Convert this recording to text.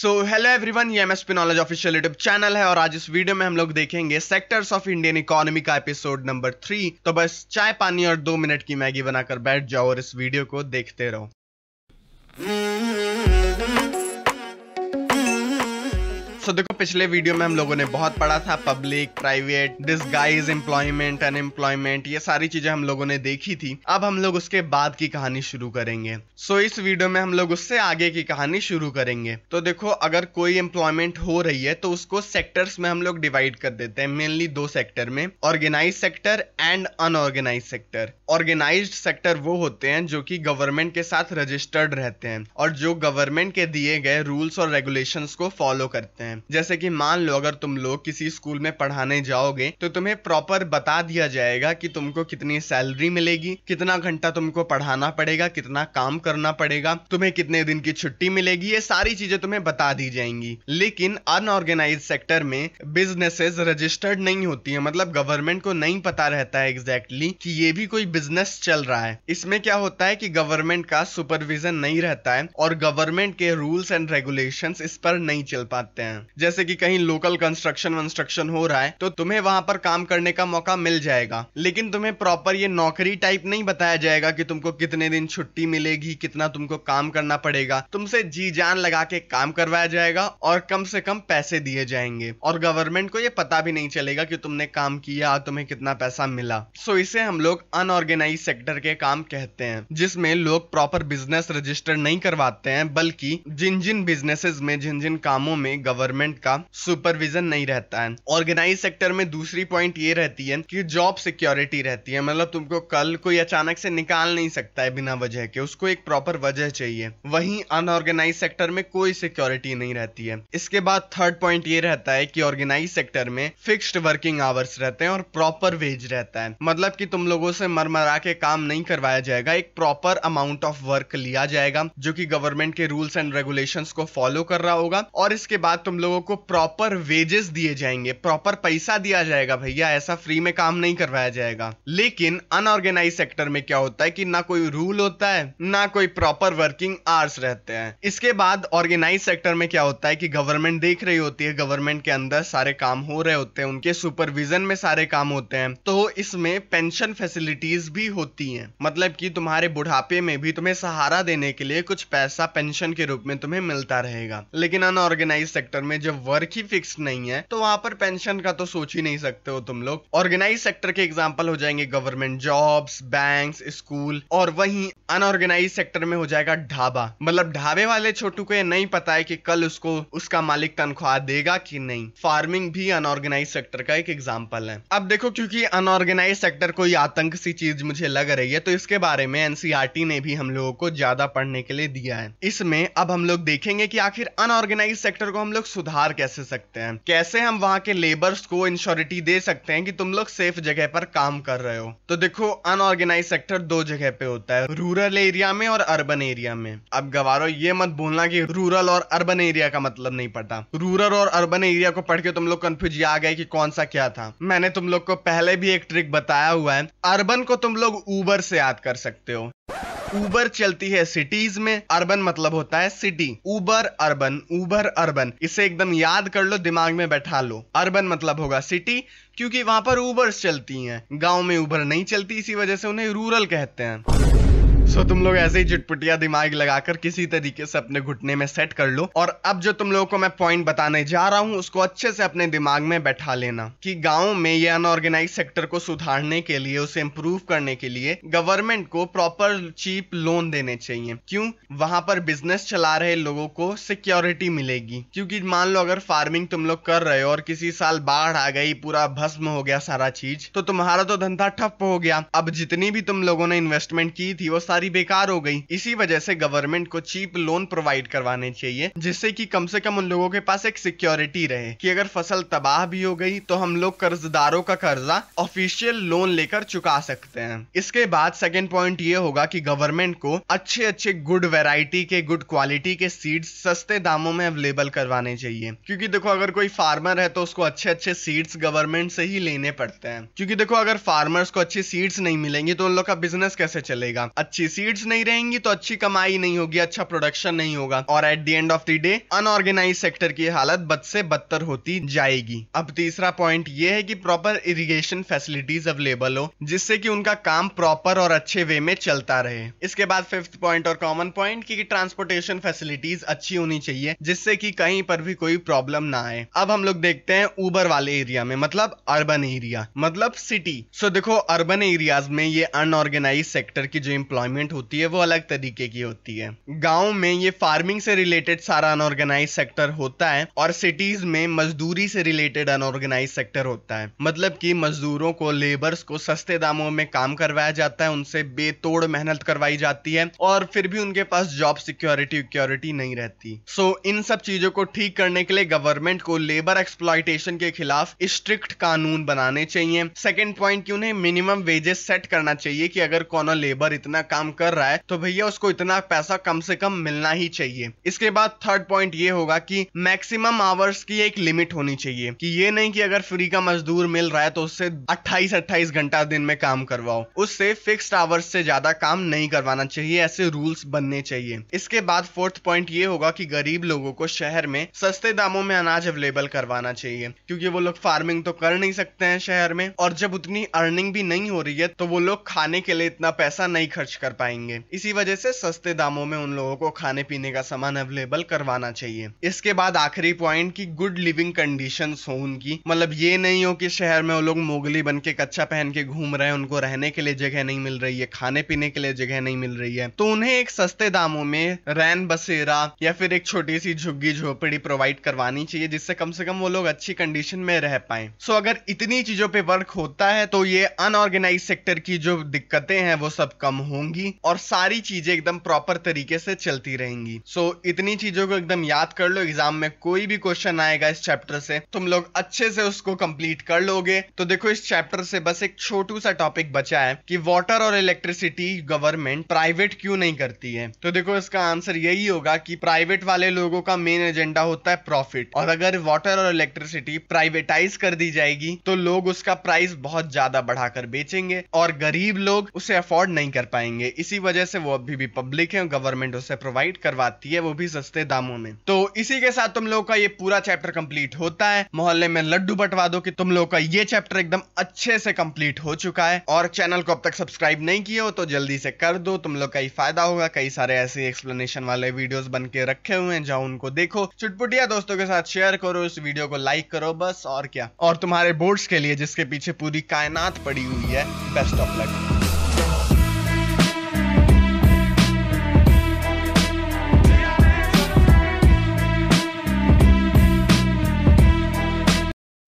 सो hello everyone ये M S P knowledge official YouTube channel है और आज इस वीडियो में हम लोग देखेंगे सेक्टर्स ऑफ इंडियन इकोनॉमी का एपिसोड नंबर थ्री तो बस चाय पानी और दो मिनट की मैगी बनाकर बैठ जाओ और इस वीडियो को देखते रहो सो so, देखो पिछले वीडियो में हम लोगों ने बहुत पढ़ा था public private this guys employment unemployment ये सारी चीजें हम लोगों ने देखी थी अब हम लोग उसके बाद की कहानी शुरू करेंगे सो so, इस वीडियो में हम लोग उससे आगे की कहानी शुरू करेंगे तो देखो अगर कोई एम्प्लॉयमेंट हो रही है तो उसको सेक्टर्स में हम लोग डिवाइड कर देते हैं मेनली दो सेक्टर में organise sector and unorganise sector organise sector वो होते हैं जो की गवर्नमेंट के साथ रजिस्टर्ड रहते हैं और जो गवर्नमेंट के दिए गए रूल्स और रेगुलेशन को फॉलो करते हैं हैं जैसे कि मान लो अगर तुम लोग किसी स्कूल में पढ़ाने जाओगे तो तुम्हें प्रॉपर बता दिया जाएगा कि तुमको कितनी सैलरी मिलेगी कितना घंटा तुमको पढ़ाना पड़ेगा कितना काम करना पड़ेगा तुम्हें कितने दिन की छुट्टी मिलेगी ये सारी चीजें तुम्हें बता दी जाएंगी लेकिन अनऑर्गेनाइज सेक्टर में बिजनेसेस रजिस्टर्ड नहीं होती है मतलब गवर्नमेंट को नहीं पता रहता है एग्जैक्टली exactly कि ये भी कोई बिजनेस चल रहा है इसमें क्या होता है कि गवर्नमेंट का सुपरविजन नहीं रहता है और गवर्नमेंट के रूल्स एंड रेगुलेशंस इस पर नहीं चल पाते हैं जैसे कि कहीं लोकल कंस्ट्रक्शन वंस्ट्रक्शन हो रहा है तो तुम्हें वहां पर काम करने का मौका मिल जाएगा लेकिन तुम्हें प्रॉपर ये नौकरी टाइप नहीं बताया जाएगा कि तुमको कितने दिन छुट्टी मिलेगी कितना तुमको काम करना पड़ेगा तुमसे जी जान लगा के काम करवाया जाएगा और कम से कम पैसे दिए जाएंगे और गवर्नमेंट को ये पता भी नहीं चलेगा कि तुमने काम किया तुम्हें कितना पैसा मिला सो इसे हम लोग अनऑर्गेनाइज सेक्टर के काम कहते हैं जिसमें लोग प्रॉपर बिजनेस रजिस्टर नहीं करवाते हैं बल्कि जिन जिन बिजनेसेस में जिन जिन कामों में गवर्नमेंट गवर्नमेंट का सुपरविजन नहीं रहता है ऑर्गेनाइज सेक्टर में दूसरी पॉइंट ये रहती है कि जॉब सिक्योरिटी रहती है मतलब तुमको कल कोई अचानक से निकाल नहीं सकता है बिना वजह के उसको एक प्रॉपर वजह चाहिए वहीं अनऑर्गेनाइज सेक्टर में कोई सिक्योरिटी नहीं रहती है इसके बाद थर्ड पॉइंट ये रहता है कि ऑर्गेनाइज सेक्टर में फिक्स्ड वर्किंग आवर्स रहते हैं और प्रॉपर वेज रहता है मतलब कि तुम लोगों से मरमरा के काम नहीं करवाया जाएगा एक प्रॉपर अमाउंट ऑफ वर्क लिया जाएगा जो कि गवर्नमेंट के रूल्स एंड रेगुलेशंस को फॉलो कर रहा होगा और इसके बाद तुम लोगों को प्रॉपर वेजेस दिए जाएंगे प्रॉपर पैसा दिया जाएगा भैया ऐसा फ्री में काम नहीं करवाया जाएगा लेकिन अनऑर्गेनाइज सेक्टर में क्या होता है कि ना कोई रूल होता है ना कोई प्रॉपर वर्किंग आवर्स रहते हैं इसके बाद ऑर्गेनाइज सेक्टर में क्या होता है कि गवर्नमेंट देख रही होती है गवर्नमेंट के अंदर सारे काम हो रहे होते हैं उनके सुपरविजन में सारे काम होते हैं तो इसमें पेंशन फैसिलिटीज भी होती है मतलब की तुम्हारे बुढ़ापे में भी तुम्हें सहारा देने के लिए कुछ पैसा पेंशन के रूप में तुम्हें मिलता रहेगा लेकिन अनऑर्गेनाइज सेक्टर में में जब वर्क ही फिक्स नहीं है तो वहां पर पेंशन का तो सोच ही नहीं सकते हो तुम लोग ऑर्गेनाइज सेक्टर के एग्जाम्पल हो जाएंगे गवर्नमेंट जॉब्स बैंक स्कूल और वहीं अनऑर्गेनाइज सेक्टर में हो जाएगा ढाबा मतलब ढाबे वाले छोटू को ये नहीं पता है कि कल उसको उसका मालिक तनख्वाह देगा कि नहीं फार्मिंग भी अनऑर्गेनाइज सेक्टर का एक एग्जाम्पल है अब देखो क्योंकि अनऑर्गेनाइज सेक्टर कोई आतंक सी चीज मुझे लग रही है तो इसके बारे में एनसीआरटी e ने भी हम लोगों को ज्यादा पढ़ने के लिए दिया है इसमें अब हम लोग देखेंगे कि आखिर अनऑर्गेनाइज सेक्टर को हम लोग सु सुधार कैसे सकते हैं कैसे हम वहाँ के लेबर्स को इंश्योरिटी दे सकते हैं कि तुम लोग सेफ जगह पर काम कर रहे हो तो देखो अनऑर्गेनाइज सेक्टर दो जगह पे होता है रूरल एरिया में और अर्बन एरिया में अब गवारो ये मत बोलना की रूरल और अर्बन एरिया का मतलब नहीं पता रूरल और अर्बन एरिया को पढ़ के तुम लोग कंफ्यूज आ गए की कौन सा क्या था मैंने तुम लोग को पहले भी एक ट्रिक बताया हुआ है अर्बन को तुम लोग ऊबर से याद कर सकते हो ऊबर चलती है सिटीज में अर्बन मतलब होता है city Uber urban Uber urban इसे एकदम याद कर लो दिमाग में बैठा लो अर्बन मतलब होगा सिटी क्योंकि वहां पर ऊबर्स चलती हैं गांव में ऊबर नहीं चलती इसी वजह से उन्हें रूरल कहते हैं सो so, तुम लोग ऐसे ही चुटपुटिया दिमाग लगाकर किसी तरीके से अपने घुटने में सेट कर लो और अब जो तुम लोगों को मैं पॉइंट बताने जा रहा हूँ उसको अच्छे से अपने दिमाग में बैठा लेना कि गाँव में ये अनऑर्गेनाइज सेक्टर को सुधारने के लिए उसे इम्प्रूव करने के लिए गवर्नमेंट को प्रॉपर चीप लोन देने चाहिए क्यों वहां पर बिजनेस चला रहे लोगों को सिक्योरिटी मिलेगी क्योंकि मान लो अगर फार्मिंग तुम लोग कर रहे हो और किसी साल बाढ़ आ गई पूरा भस्म हो गया सारा चीज तो तुम्हारा तो धंधा ठप हो गया अब जितनी भी तुम लोगों ने इन्वेस्टमेंट की थी वो सारी सारी बेकार हो गई इसी वजह से गवर्नमेंट को चीप लोन प्रोवाइड करवाने चाहिए जिससे कि कम से कम उन लोगों के पास एक सिक्योरिटी रहे कि अगर फसल तबाह भी हो गई तो हम लोग कर्जदारों का कर्जा ऑफिशियल लोन लेकर चुका सकते हैं इसके बाद सेकेंड पॉइंट ये होगा की गवर्नमेंट को अच्छे अच्छे गुड वेराइटी के गुड क्वालिटी के सीड्स सस्ते दामों में अवेलेबल करवाने चाहिए क्योंकि देखो अगर कोई फार्मर है तो उसको अच्छे अच्छे सीड्स गवर्नमेंट से ही लेने पड़ते हैं क्योंकि देखो अगर फार्मर्स को अच्छी सीड्स नहीं मिलेंगी तो उन लोग का बिजनेस कैसे चलेगा अच्छी सीड्स नहीं रहेंगी तो अच्छी कमाई नहीं होगी अच्छा प्रोडक्शन नहीं होगा और at the end of the day unorganise sector की हालत बद से बदतर होती जाएगी अब तीसरा पॉइंट ये है कि प्रॉपर इरिगेशन फैसिलिटीज अवेलेबल हो जिससे कि उनका काम प्रॉपर और अच्छे वे में चलता रहे इसके बाद फिफ्थ पॉइंट और कॉमन पॉइंट की ट्रांसपोर्टेशन फैसिलिटीज अच्छी होनी चाहिए जिससे की कहीं पर भी कोई प्रॉब्लम ना आए अब हम लोग देखते हैं ऊबर वाले एरिया में मतलब अर्बन एरिया मतलब सिटी सो so, देखो अर्बन एरियाज में ये अनऑर्गेनाइज सेक्टर की जो इम्प्लॉय रिक्वायरमेंट होती है वो अलग तरीके की होती है गाँव में ये फार्मिंग से रिलेटेड सारा अनऑर्गेनाइज सेक्टर होता है और सिटीज में मजदूरी से रिलेटेड अनऑर्गेनाइज सेक्टर होता है मतलब कि मजदूरों को लेबर्स को सस्ते दामों में काम करवाया जाता है उनसे बेतोड़ मेहनत करवाई जाती है और फिर भी उनके पास जॉब सिक्योरिटी सिक्योरिटी नहीं रहती सो so, इन सब चीजों को ठीक करने के लिए गवर्नमेंट को लेबर एक्सप्लाइटेशन के खिलाफ स्ट्रिक्ट कानून बनाने चाहिए सेकेंड पॉइंट की उन्हें मिनिमम वेजेस सेट करना चाहिए कि अगर कौन लेबर इतना काम काम कर रहा है तो भैया उसको इतना पैसा कम से कम मिलना ही चाहिए इसके बाद थर्ड पॉइंट ये होगा कि मैक्सिमम आवर्स की एक लिमिट होनी चाहिए कि ये नहीं कि अगर फ्री का मजदूर मिल रहा है तो उससे 28 28 घंटा दिन में काम करवाओ उससे फिक्स आवर्स से ज्यादा काम नहीं करवाना चाहिए ऐसे रूल्स बनने चाहिए इसके बाद फोर्थ पॉइंट ये होगा की गरीब लोगों को शहर में सस्ते दामों में अनाज अवेलेबल करवाना चाहिए क्योंकि वो लोग फार्मिंग तो कर नहीं सकते हैं शहर में और जब उतनी अर्निंग भी नहीं हो रही है तो वो लोग खाने के लिए इतना पैसा नहीं खर्च कर कर पाएंगे इसी वजह से सस्ते दामों में उन लोगों को खाने पीने का सामान अवेलेबल करवाना चाहिए इसके बाद आखिरी पॉइंट की गुड लिविंग कंडीशन हो उनकी मतलब ये नहीं हो कि शहर में वो लोग मोगली बन के कच्चा पहन के घूम रहे हैं उनको रहने के लिए जगह नहीं मिल रही है खाने पीने के लिए जगह नहीं मिल रही है तो उन्हें एक सस्ते दामों में रैन बसेरा या फिर एक छोटी सी झुग्गी झोपड़ी प्रोवाइड करवानी चाहिए जिससे कम से कम वो लोग अच्छी कंडीशन में रह पाए सो अगर इतनी चीजों पे वर्क होता है तो ये अनऑर्गेनाइज सेक्टर की जो दिक्कतें हैं वो सब कम होंगी रहेगी और सारी चीजें एकदम प्रॉपर तरीके से चलती रहेंगी सो so, इतनी चीजों को एकदम याद कर लो एग्जाम में कोई भी क्वेश्चन आएगा इस चैप्टर से तुम लोग अच्छे से उसको कंप्लीट कर लोगे तो देखो इस चैप्टर से बस एक छोटू सा टॉपिक बचा है कि वाटर और इलेक्ट्रिसिटी गवर्नमेंट प्राइवेट क्यों नहीं करती है तो देखो इसका आंसर यही होगा कि प्राइवेट वाले लोगों का मेन एजेंडा होता है प्रॉफिट और अगर वाटर और इलेक्ट्रिसिटी प्राइवेटाइज कर दी जाएगी तो लोग उसका प्राइस बहुत ज्यादा बढ़ाकर बेचेंगे और गरीब लोग उसे अफोर्ड नहीं कर पाएंगे इसी वजह से वो अभी भी पब्लिक है और गवर्नमेंट उसे प्रोवाइड करवाती है वो भी सस्ते दामों में तो इसी के साथ तुम लोगों का ये पूरा चैप्टर कंप्लीट होता है मोहल्ले में लड्डू बटवा दो कि तुम लोगों का ये चैप्टर एकदम अच्छे से कंप्लीट हो चुका है और चैनल को अब तक सब्सक्राइब नहीं किया हो तो जल्दी से कर दो तुम लोग का ही फायदा होगा कई सारे ऐसे एक्सप्लेनेशन वाले वीडियोस बन के रखे हुए हैं जाओ उनको देखो चुटपुटिया दोस्तों के साथ शेयर करो इस वीडियो को लाइक करो बस और क्या और तुम्हारे बोर्ड्स के लिए जिसके पीछे पूरी कायनात पड़ी हुई है बेस्ट ऑफ लक